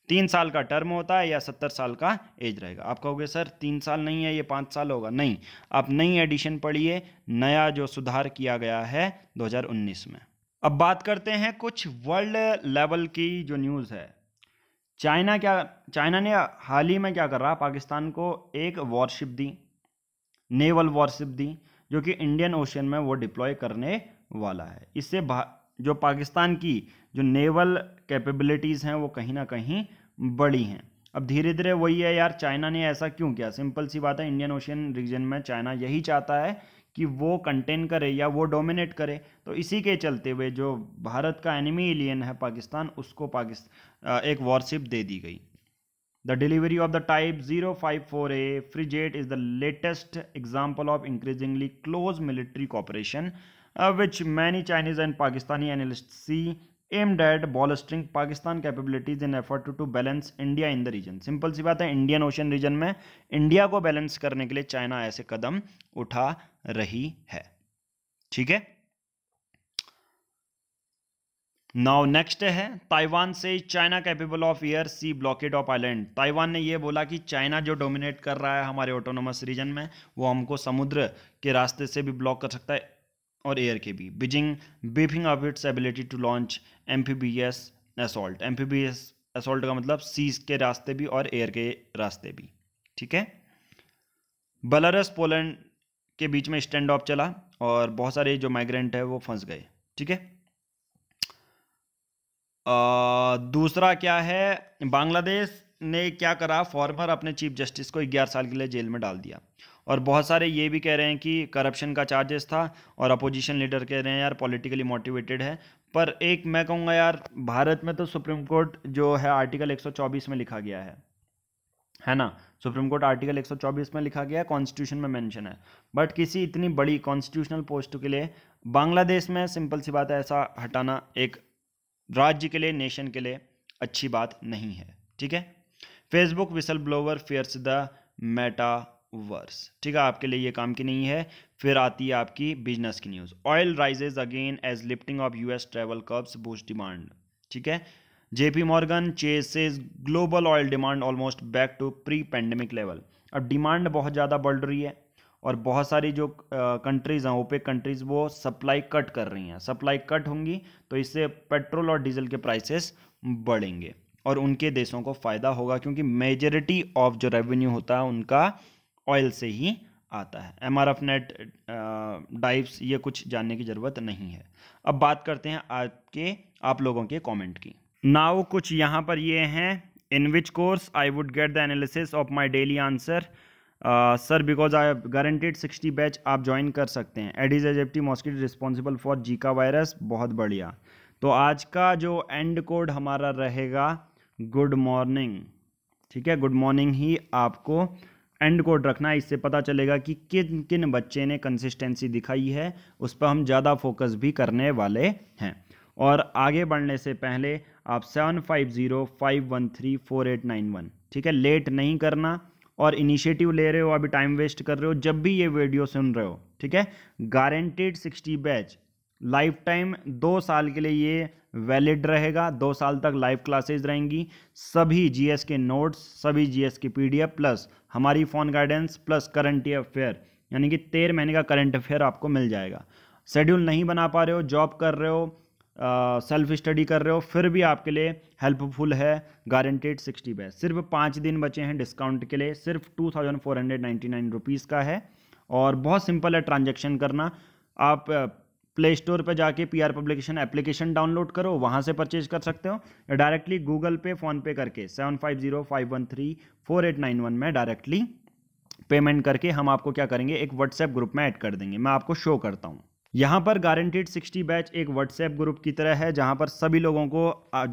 तीन साल का टर्म होता है या सत्तर साल का एज रहेगा आप कहोगे सर तीन साल नहीं है ये पाँच साल होगा नहीं आप नई एडिशन पढ़िए नया जो सुधार किया गया है 2019 में अब बात करते हैं कुछ वर्ल्ड लेवल की जो न्यूज़ है चाइना क्या चाइना ने हाल ही में क्या कर रहा पाकिस्तान को एक वॉरशिप दी नेवल वॉरशिप दी जो कि इंडियन ओशन में वो डिप्लॉय करने वाला है इससे जो पाकिस्तान की जो नेवल कैपेबिलिटीज़ हैं वो कहीं ना कहीं बड़ी हैं अब धीरे धीरे वही है यार चाइना ने ऐसा क्यों किया सिंपल सी बात है इंडियन ओशियन रीजन में चाइना यही चाहता है कि वो कंटेन करे या वो डोमिनेट करे तो इसी के चलते हुए जो भारत का एनिमी एलियन है पाकिस्तान उसको पाकिस्तान एक वॉरशिप दे दी गई the delivery of the type zero five four A frigate is the latest example of increasingly close military cooperation which many Chinese and Pakistani analyst see aimed at bolstering Pakistan capabilities in effort to, to balance India in the region. Simple सी बात है Indian ocean region में India को balance करने के लिए China ऐसे कदम उठा रही है ठीक है नाउ नेक्स्ट है ताइवान से China capable of air sea blockade of island Taiwan ने यह बोला कि चाइना जो डोमिनेट कर रहा है हमारे ऑटोनोमस रीजन में वो हमको समुद्र के रास्ते से भी ब्लॉक कर सकता है और एयर के भी Beijing beefing of its ability to launch M P B S assault M P B S assault का मतलब सीज के रास्ते भी और एयर के रास्ते भी ठीक है बलारस पोलैंड के बीच में स्टैंड ऑफ चला और बहुत सारे जो माइग्रेंट है वो फंस गए ठीक है दूसरा क्या है बांग्लादेश ने क्या करा फॉर्मर अपने चीफ जस्टिस को ग्यारह साल के लिए जेल में डाल दिया और बहुत सारे ये भी कह रहे हैं कि करप्शन का चार्जेस था और अपोजिशन लीडर कह रहे हैं यार पॉलिटिकली मोटिवेटेड है पर एक मैं कहूँगा यार भारत में तो सुप्रीम कोर्ट जो है आर्टिकल 124 में लिखा गया है है ना सुप्रीम कोर्ट आर्टिकल 124 में लिखा गया है कॉन्स्टिट्यूशन में मेंशन है बट किसी इतनी बड़ी कॉन्स्टिट्यूशनल पोस्ट के लिए बांग्लादेश में सिंपल सी बात है ऐसा हटाना एक राज्य के लिए नेशन के लिए अच्छी बात नहीं है ठीक है Facebook whistle blower fears the metaverse ठीक है आपके लिए ये काम की नहीं है फिर आती है आपकी बिजनेस की news oil rises again as lifting of US travel curbs boost demand ठीक है JP Morgan Chase's global oil demand almost back to pre pandemic level अब डिमांड बहुत ज़्यादा बढ़ रही है और बहुत सारी जो कंट्रीज़ हैं ओपेक कंट्रीज़ वो सप्लाई कट कर रही हैं सप्लाई कट होंगी तो इससे पेट्रोल और डीजल के प्राइसेस बढ़ेंगे और उनके देशों को फ़ायदा होगा क्योंकि मेजोरिटी ऑफ जो रेवेन्यू होता है उनका ऑयल से ही आता है एम आर एफ नेट डाइव्स ये कुछ जानने की ज़रूरत नहीं है अब बात करते हैं आपके आप लोगों के कमेंट की नाव कुछ यहाँ पर ये हैं in which course I would get the analysis of my daily answer sir because I guaranteed sixty batch आप ज्वाइन कर सकते हैं Aedes aegypti mosquito responsible for Zika virus बहुत बढ़िया तो आज का जो एंड कोड हमारा रहेगा गुड मॉर्निंग ठीक है गुड मॉर्निंग ही आपको एंड कोड रखना है इससे पता चलेगा कि किन किन बच्चे ने कंसिस्टेंसी दिखाई है उस पर हम ज़्यादा फोकस भी करने वाले हैं और आगे बढ़ने से पहले आप seven five zero five one three four eight nine one ठीक है लेट नहीं करना और इनिशिएटिव ले रहे हो अभी टाइम वेस्ट कर रहे हो जब भी ये वीडियो सुन रहे हो ठीक है guaranteed sixty batch lifetime दो साल के लिए ये वैलिड रहेगा दो साल तक लाइव क्लासेज रहेंगी सभी जीएस के नोट्स सभी जीएस के पीडीएफ प्लस हमारी phone guidance plus current affair यानी कि तेरह महीने का करंट अफेयर आपको मिल जाएगा शेड्यूल नहीं बना पा रहे हो जॉब कर रहे हो सेल्फ स्टडी कर रहे हो फिर भी आपके लिए हेल्पफुल है गारंटेड सिक्सटी बैच सिर्फ पाँच दिन बचे हैं डिस्काउंट के लिए सिर्फ two thousand four hundred ninety nine rupees का है और बहुत सिंपल है ट्रांजेक्शन करना आप प्ले स्टोर पर जाके P R publication application download करो वहाँ से परचेज कर सकते हो या डायरेक्टली गूगल पे फ़ोनपे करके seven five zero five one three four eight nine one में डायरेक्टली पेमेंट करके हम आपको क्या करेंगे एक व्हाट्सएप ग्रुप में ऐड कर देंगे मैं आपको शो करता हूँ यहाँ पर गारंटीड 60 बैच एक व्हाट्सएप ग्रुप की तरह है जहाँ पर सभी लोगों को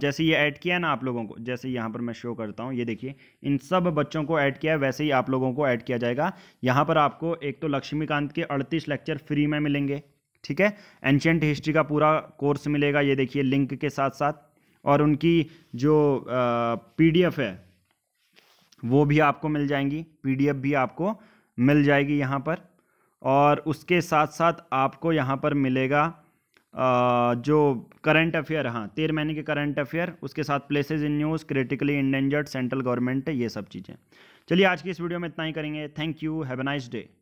जैसे ये ऐड किया है ना आप लोगों को जैसे यहाँ पर मैं शो करता हूँ ये देखिए इन सब बच्चों को ऐड किया है वैसे ही आप लोगों को ऐड किया जाएगा यहाँ पर आपको एक तो लक्ष्मीकांत के 38 लेक्चर फ्री में मिलेंगे ठीक है एंशेंट हिस्ट्री का पूरा कोर्स मिलेगा ये देखिए लिंक के साथ साथ और उनकी जो पीडीएफ है वो भी आपको मिल जाएंगी पीडीएफ भी आपको मिल जाएगी यहाँ पर और उसके साथ साथ आपको यहाँ पर मिलेगा आ, जो करंट अफेयर हाँ तेरह महीने के करंट अफेयर उसके साथ places in news critically endangered central government ये सब चीज़ें चलिए आज की इस वीडियो में इतना ही करेंगे thank you have a nice day